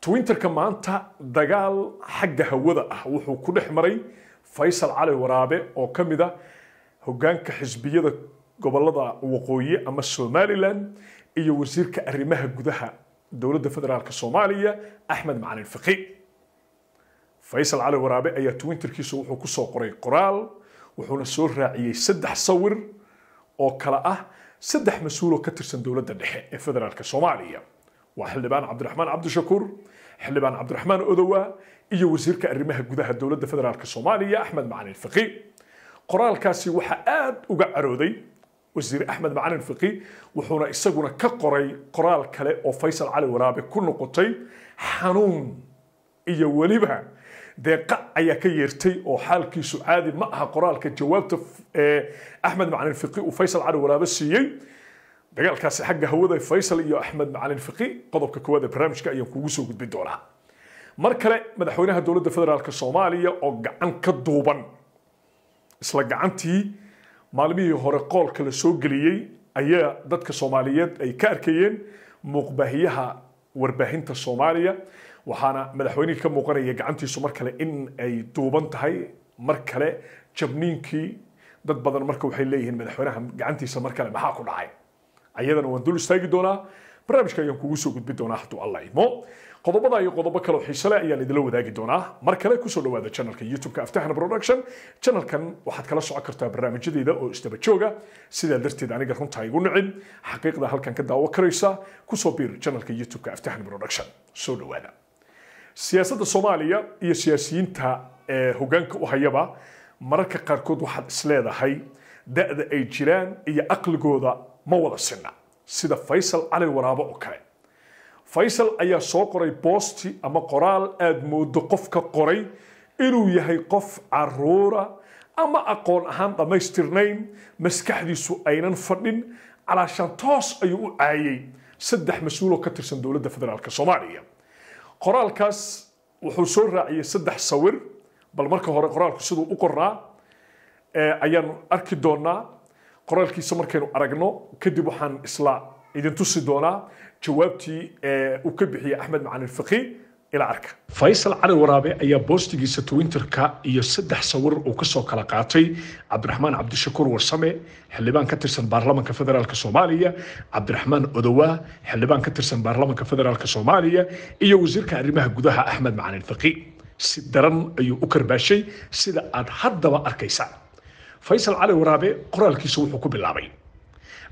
twinterka maanta dagaal xagga hawada ah wuxuu ku dhex maray faysal cali waraabe oo ka mid a ah hogaanka xisbiyada gobollada waqooyi ama somalilan iyo wasiirka arrimaha gudaha dowladda federaalk soomaaliya axmed macalin faqiih faysal cali waraabe ayaa twinterkiisa wuxuu kusoo qoray qoraal wuxuuna soo raaciyey saddex sawir oo kale ah saddex mas-uul oo ka tirsan dowladda dhexe ee federaalk soomaaliya وحلبان عبد الرحمن عبد الشكور حلبان عبد الرحمن أدوة إيه وزير كأرمه قدها الدولة فدرالك الصومالية أحمد معالي الفقي قرال كاسي وحا آد أقع وزير أحمد معالي الفقي وحونا إساقنا كقري قرال كالي وفيصل علي ورابي كل نقطي حنون إيه وليبها deeqa قع ka yeertay أو حال كيسو عادي ماها qoraalka jawaabta axmed macalin fiqi uu faysal cali walaabe dagaalkaasi xagga hawaday faysal iyo axmed macalin fiqi qodobka koowaad ee barnaamijka ayaan kugu soo gudbin doonaa mar kale madaxweynaha dowladda federaalk soomaaliya oo gacan ka duuban isla gacantii maalmihii hore qoolka la soo geliyey ayaa dadka soomaaliyeed ay ka arkayeen muuqbaahiyaha warbaahinta soomaaliya waxaana madaxweynihii ka muuqanaya gacantiisu mar kale in ay duuban tahay mar kale jabniinkii dad badan marka waxay leeyihiin madaxweynaha gacantiisa mar kale maxaa ku dhacay ayadana waan dul istaagi doonaa barnaamijka ayaan kugu soo gudbi doonaa hadduu alla idmo qodobada iyo qodobo kaleo xiise leh ayaan idila wadaagi doonaa mar kale kusoo dhawaada channelka youtube-ka aftaxna production channelkan waxaad kala socon kartaa barnaamijyadayda oo isdaba jooga sidaa darteed aniga runtaa igu nicin xaqiiqda halkan ka daawo karaysa kusoo biir channelka youtube-ka aftaxna production soo dhawaada siyaasadda soomaaliya iyo siyaasiyiinta ee hoggaanka u hayaba mararka qaarkood waxaad isleedahay da'da ay jiraan iyo aqligooda ma wada sinna sida faysal cali waraabo oo kale faysal ayaa soo qoray boosti ama qoraal aad moodo qofka qoray inuu yahay qof caruura ama aqoon ahaan dhammaystirnayn maskaxdiisu aynan fadhin calaashaan toos ayuu u caayay saddex mas-uuloo ka tirsan dowladda federaalk soomaaliya qoraalkaas wuxuu soo raaciyey saddex sawir bal marka hore qoraalku siduu u qoraa ayaan arki doonaa qoraalkiisa markaynu aragno kadib waxaan isla idin tusi doonaa jawaabtii ee eh, uu ka bixiyey axmed macalin fakii ilaa arka faysal cali waraabe ayaa boostigiisa twinterka iyo saddex sawir uu ka soo kala qaatay cabdiraxmaan cabdishakuur warsame xildhibaan ka tirsan baarlamanka federaalk soomaaliya cabdiraxmaan odowaa xildhibaan ka tirsan baarlamanka federaalk soomaaliya iyo wasiirka arrimaha gudaha axmed macalin fakii si daran ayuu u karbaashay sida aad haddaba arkaysaan faysal cali waraabe qoraalkiisa wuxuu ku bilaabay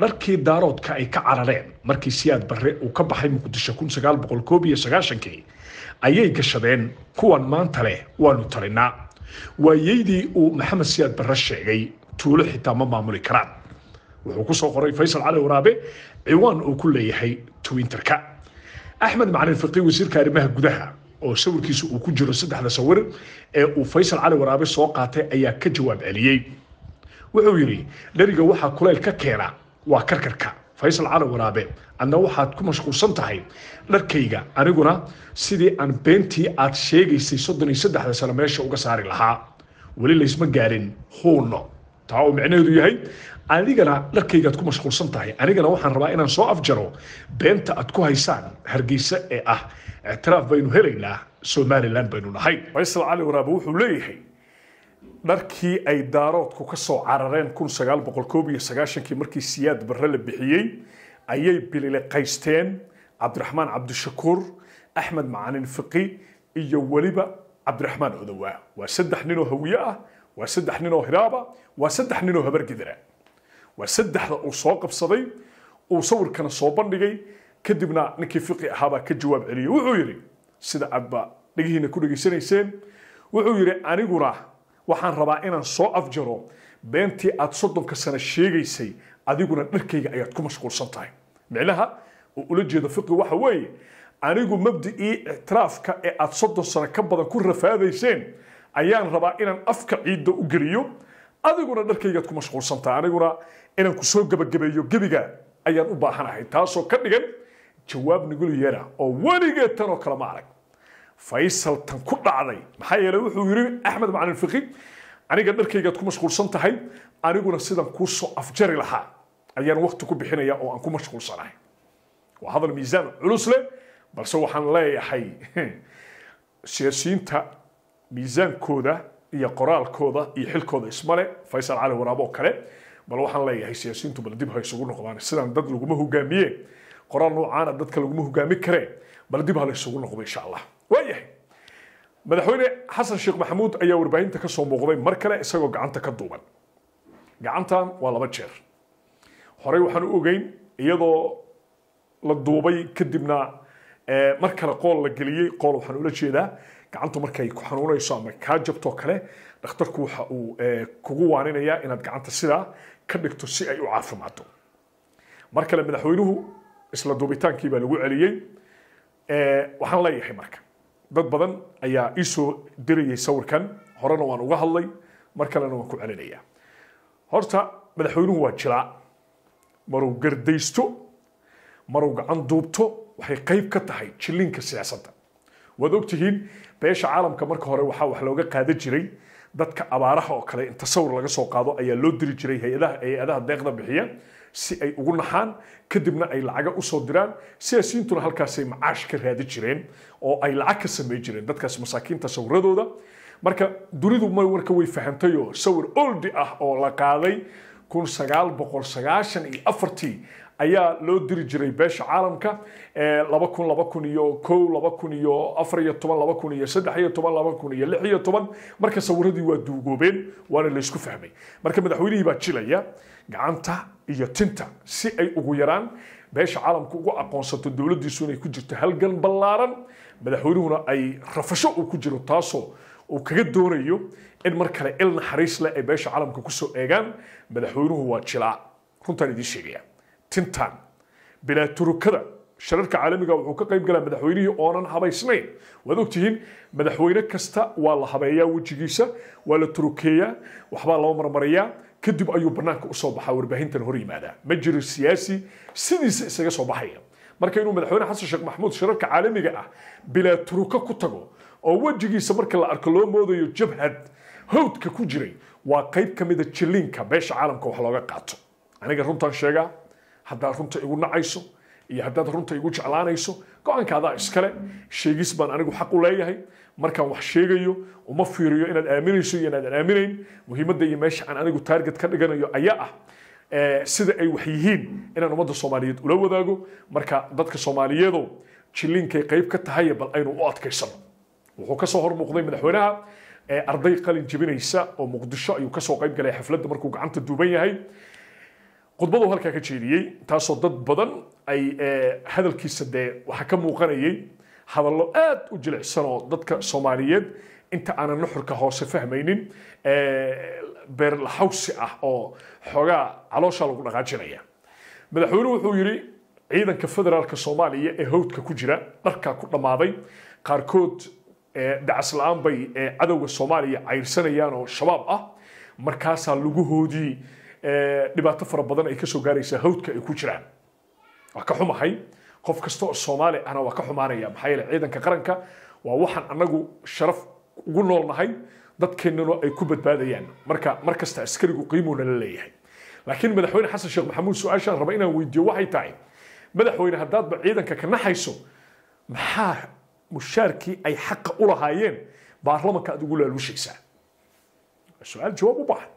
dharkii daaroodka ay ka carareen markii siyaad barre uu ka baxay muqdisho kii ayay gashadeen kuwan maanta leh waanu talinaa waayeydii uu maxamed siyaad barre sheegay tuulo xitaa ma maamuli karaan wuxuu ku soo qoray faysal cali waraabe ciwaan uu ku leeyahay twitterka axmed macalin faqi wasiirka arrimaha gudaha oo sawirkiisa uu ku jiro saddexda sawir ee uu faysal cali waraabe soo qaatay ayaa ka jawaab celiyey wuxuu yidhi dheriga waxaa kulayl ka keena waa karkarka faysal cali waraabe adna waxaad ku mashquulsan tahay dharkayga aniguna sidii aan beentii aad sheegaysay soddon iyo saddexda sano meesha uga saari lahaa weli laysma gaarin huuno taa uu micnaheedu yahay anigana dharkaygaad ku mashquulsan tahay anigana waxaan rabaa inaan soo afjaro beenta aad ku haysaan hargeysa ee ah ictiraaf baynu helaynaa somalilan baynu nahay faysal cali waraabe wuxuu leeyahay dharkii ay daaroodku ka soo carareen markii siyaad barre la bixiyey ayay bilileqaysteen cabdiraxmaan cabdishakuur axmed macalin fiqi iyo weliba cabdiraxmaan odowaa waa saddex ninoo hawiye ah waa saddex ninoo hiraaba waa saddex ninoo habargidara waa saddexda uu soo qabsaday uu sawirkana soo bandhigay kadibna ninkii fiqi ahaabaa ka jawaab celiyey wuxuu yidhi sida adba dhegihiina ku dhegaysanayseen wuxuu yidhi aniguna waxaan rabaa inaan soo afjaro beentii aad soddonka sano sheegaysay adiguna dharkayga ayaad ku mashquulsan tahay micnaha oo ula jeedo fiqi waxa weeye anigu mabdicii ictiraafka ee aad soddon sano ka badan ku rafaadayseen ayaan rabaa inaan afka ciidda u geliyo adiguna dharkaygaad ku mashquulsan tahay aniguna inaan ku soo gebagabeeyo gebiga ayaan u baahanahay taasoo ka dhigan jawaab nagulu yeedha oo weligeed tanoo kale ma arag فيصل تن ku dhacday maxaa yeelay wuxuu yiri Axmed Macalin Fiqi aniga dharkaygaad ku mashquulsan tahay aniguna sidan ku soo afjari lahaa ayaan waqti ku bixinaya oo aan ku mashquulsanahay waa hadal miisaan culus leh balse waxaan leeyahay siyaasiyiinta miisaankooda iyo qoraalkooda iyo xilkooda ismale Faysal Cali Waraabo kale bal waxaan leeyahay siyaasiyiintu bal dib ha isugu noqdaan sidaan dad laguma hogaamiye qoraal noocaan dadka laguma hogaami kareen bal dib ha la isugu noqdo insha Allah waayahay madaxweyne xasan sheekh maxamuud ayaa warbaahinta kasoo soo muuqday mar kale isagoo gacanta ka duuban gacantan waa laba jeer horey waxaan u ogeyn iyadoo la duubay kadibna mar kale qool la geliyey qool waxaan ula jeedaa gacantu markay ku xanuunayso ama kaa jabtoo kale dhakhtarku waxa uu kugu waaninayaa inaad gacanta sidaa ka dhigto si ay u caafimaado mar kale madaxweynuhu isla duubitaankii baa lagu celiyey waxaan leeyahay marka dad badan ayaa ii soo dirayay sawirkan horena waan uga hadlay mar kalena waan ku celinaya horta madaxweynuhu waa jilaa maruu gardaysto maruu gacan duubto waxay qayb ka tahay jilinka siyaasadda waad ogtihiin beesha caalamka marka hore waxaa wax looga qaadan jiray dadka abaaraha oo kale inta sawir laga soo qaado ayaa loo diri jiray hay-adaha deeqda bixiya si ay ugu naxaan kadibna ay lacaga usoo diraan siyaasiyiintuna halkaasay macaash ka raadi jireen oo ay lacag ka samey jireen dadkaas masaakiinta sawiradooda marka dunidu ma warka way fahamtayoo sawir oldi ah oo la qaaday kun sagaal boqol sagaashan iyo afartii ayaa loo diri jiray beesha caalamka laba kun laba kun iyo ko laba kun iyo afar iyo toban laba kun iyo saddex iyo toban laba kun iyo lix iyo toban marka sawiradii waa duugoobeen waana laysku fahmay marka madaxweynihii baa jilaya gacanta iyo tinta si ay ugu yaraan beesha caalamka ugu aqoonsato dowladdiisu inay ku jirto halgan ballaaran madaxweynuhuna ay rafasho uu ku jiro taasoo uu kaga doonayo in mar kale il naxariis leh ay beesha caalamka kusoo eegaan madaxweynuhu waa jilaa runtaan idiin sheegaya tintan bilaaturukada shirarka caalamiga wuxuu ka qaybgalaa madaxweynihii oonan habaysnayn waad ogtihiin madaxweyne kasta waa la habeeyaa wejigiisa waa la turukeeyaa waxbaa loo marmariyaa kadib ayuu banaanka usoo baxaa warbaahintan hor yimaadaa ma jiro siyaasi sidiisa isaga soo baxaya marka inuu madaxweyne xasan sheekh maxamuud shirarka caalamiga ah bilaa turuka ku tago oo wejigiisa marka la arko loo moodayo jabhad hawdka ku jiray waa qayb ka mida jiliinka beesha caalamka wax looga qaato aniga runtaan sheegaa haddaad runta igu nacayso iyo haddaad runta igu jeclaanayso go-aankaadaa iskale sheegis baan anigu xaq u leeyahay markaan wax sheegayo uma fiiriyo inaad aaminayso iyo inaadan aaminayn muhiimadda iyo meesha aan anigu taarget ka dhiganayo ayaa ah eh, sida ay wax yihiin inaan ummadda soomaaliyeed ula wadaago marka dadka soomaaliyeedo jilliinkay qayb ka tahay bal aynu u adkaysano wuxuu kasoo hor muuqday madaxweynaha eh, arday qalin jibinaysa oo muqdisho ayuu kasoo qayb galay xafladda markuu gacanta duuban yahay khudbaduu halkaa ka jeediyey taasoo dad badan ay hadalkiisa dee waxaa ka muuqanayay hadallo aad u jilicsan oo dadka soomaaliyeed inta aanan nuxurka hoose fahmaynin beerlaxawsi ah oo xoogaa calooshaa lagu dhaqaajinaya madaxweynuhu wuxuu yidhi ciidanka federaalka soomaaliya ee howdka ku jira dharkaa ku dhammaaday qaarkood dacas la-aan bay cadowga soomaaliya cayrsanayaan oo shabaab ah markaasaa lagu hoodii dhibaato fara badan ay kasoo gaaraysaa hawdka ay ku jiraan waa ka xumahay qof kasta oo soomaali ahna waa ka xumaanaya maxaa yeele ciidanka qaranka waa waxaan anagu sharaf ugu noolnahay dadkeennana ay ku badbaadayaan marka mar kasta askarigu qiimuuna la leeyahay laakiin madaxweyne xasan sheekh maxamuud su-aashaan raba inaan weydiiyo waxay tahay madaxweyne haddaadba ciidanka ka naxayso maxaa mushaarkii ay xaqa u lahaayeen baarlamanka aad ugu laaluushaysaa su-aal jawaab u baahan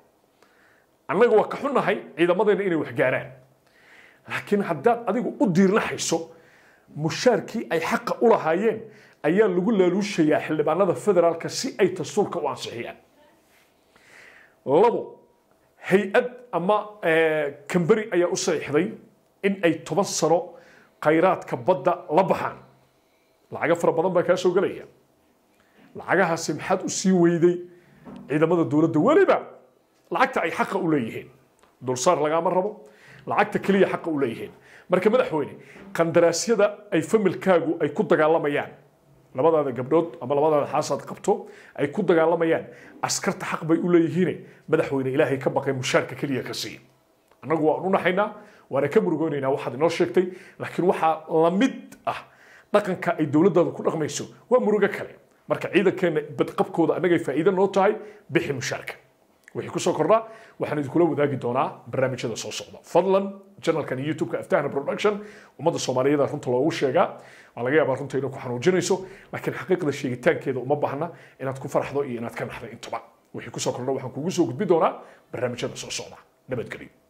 annaga waa ka xunnahay ciidamadeenna inay wax gaaraan laakiin haddaad adigu u diirlaxayso mushaarkii ay xaqa u lahaayeen ayaa lagu laaluushayaa xildhibaanada federaalka si ay dastuurka u ansixiyaan labo hay-ad ama kamberi ayaa u saxiixday in ay toban sano khayraadka badda la baxaan lacago fara badan baa kaa soo gelaya lacagahaasi maxaad u sii weyday ciidamada dowladda weliba lacagta ay xaqa u leeyihiin dulsaar lagaama rabo lacagta keliya xaqa u leeyihiin marka madaxweyne qandaraasyada ay familkaagu ay ku dagaalamayaan labadaada gabdhood ama labadaada xaasaad qabto ay ku dagaalamayaan askarta xaq bay u leeyihiine madaxweyne ilaahay ka baqay mushaarka keliya ka siiya annagu waan u naxaynaa waana ka murugoynaynaa waxaad inoo sheegtay laakiin waxaa la mid ah dhaqanka ay dowladdaada ku dhaqmayso waa murugo kale marka ciidankeenna badqabkooda annagay faa'iido noo tahay bixi mushaarka wixii ku soo kordha waxaan idinkula wadaagi doonaa barnaamijyada soo socda fadlan janalkan youtube-ka aftahna production ummadda soomaaliyada runta loogu sheegaa waa laga yaabaa runta inay ku xanuujinayso laakiin xaqiiqda sheegitaankeeda uma baahna inaad ku farxdo iyo inaad ka naxdo intuba wixii ku soo kordha waxaan kuugu soo gudbi doonaa barnaamijyada soo socda nabadgelyo